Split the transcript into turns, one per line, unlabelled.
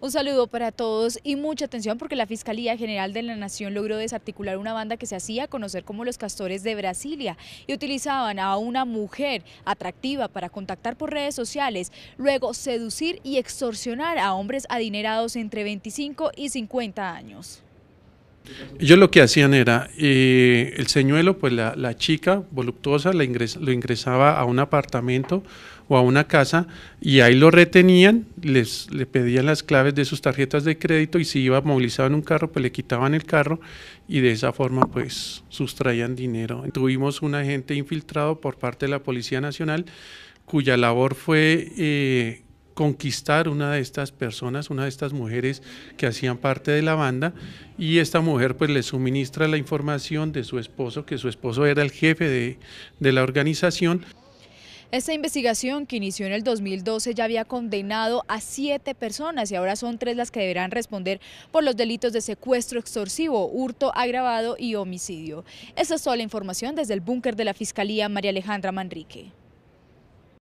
Un saludo para todos y mucha atención porque la Fiscalía General de la Nación logró desarticular una banda que se hacía conocer como los Castores de Brasilia y utilizaban a una mujer atractiva para contactar por redes sociales, luego seducir y extorsionar a hombres adinerados entre 25 y 50 años.
Ellos lo que hacían era, eh, el señuelo, pues la, chica voluptuosa lo ingresaba a un apartamento o a una casa y ahí lo retenían, les, le pedían las claves de sus tarjetas de crédito y si iba movilizado en un carro, pues le quitaban el carro y de esa forma pues sustraían dinero. Tuvimos un agente infiltrado por parte de la Policía Nacional cuya labor fue... Eh, conquistar una de estas personas, una de estas mujeres que hacían parte de la banda y esta mujer pues le suministra la información de su esposo, que su esposo era el jefe de, la organización.
Esta investigación que inició en el 2012 ya había condenado a siete personas y ahora son tres las que deberán responder por los delitos de secuestro extorsivo, hurto agravado y homicidio. Esa es toda la información desde el búnker de la Fiscalía María Alejandra Manrique.